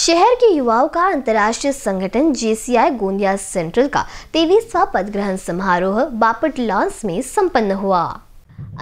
शहर के युवाओं का अंतर्राष्ट्रीय संगठन जेसीआई गोंदिया सेंट्रल का तेवीसवा पद ग्रहण समारोह बापट लॉन्स में संपन्न हुआ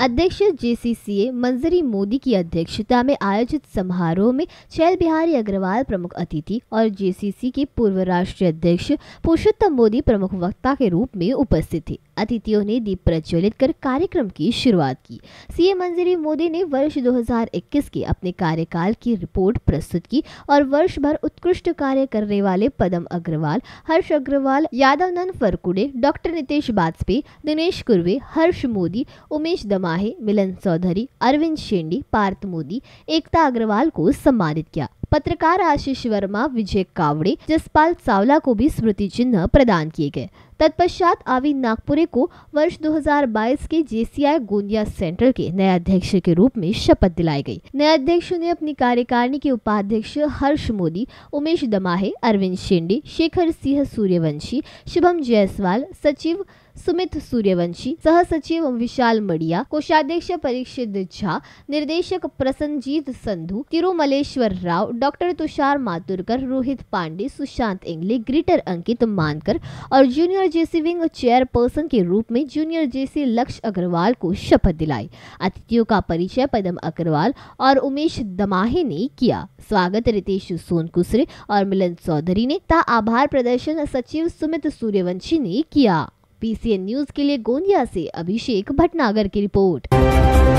अध्यक्ष जेसीसीए मंजरी मोदी की अध्यक्षता में आयोजित समारोह में शैल बिहारी अग्रवाल प्रमुख अतिथि और जेसीसी के पूर्व राष्ट्रीय अध्यक्ष पुरुषोत्तम मोदी प्रमुख वक्ता के रूप में उपस्थित थे अतिथियों ने दीप प्रज्वलित कर कार्यक्रम की शुरुआत की सीएम मंजरी मोदी ने वर्ष 2021 के अपने कार्यकाल की रिपोर्ट प्रस्तुत की और वर्ष भर उत्कृष्ट कार्य करने वाले पदम अग्रवाल हर्ष अग्रवाल यादव नंद फरकुड़े डॉक्टर नितेश बाजपेयी दिनेश कुर्वे हर्ष मोदी उमेश दमाहे मिलन चौधरी अरविंद शेंडी पार्थ मोदी एकता अग्रवाल को सम्मानित किया पत्रकार आशीष वर्मा विजय कावड़े जसपाल चावला को भी स्मृति चिन्ह प्रदान किए गए तत्पश्चात आवी नागपुरे को वर्ष 2022 के जेसीआई गोंदिया सेंटर के नए अध्यक्ष के रूप में शपथ दिलाई गई नए अध्यक्ष ने अपनी कार्यकारिणी के उपाध्यक्ष हर्ष मोदी उमेश दमाहे अरविंद शेंडे शेखर सिंह सूर्यवंशी शुभम जायसवाल सचिव सुमित सूर्यवंशी सह सचिव विशाल मड़िया कोषाध्यक्ष परीक्षित झा निर्देशक प्रसन्नजीत संधु तिरुमलेश्वर राव डॉक्टर तुषार मातुरकर रोहित पांडे सुशांत इंगले ग्रेटर अंकित मानकर और जूनियर जेसी विंग चेयरपर्सन के रूप में जूनियर जेसी लक्ष्य अग्रवाल को शपथ दिलाई अतिथियों का परिचय पदम अग्रवाल और उमेश दमाहे ने किया स्वागत रितेश सोनकुसरे और मिलन चौधरी ने ता आभार प्रदर्शन सचिव सुमित सूर्यवंशी ने किया पीसीएन न्यूज के लिए गोंदिया से अभिषेक भटनागर की रिपोर्ट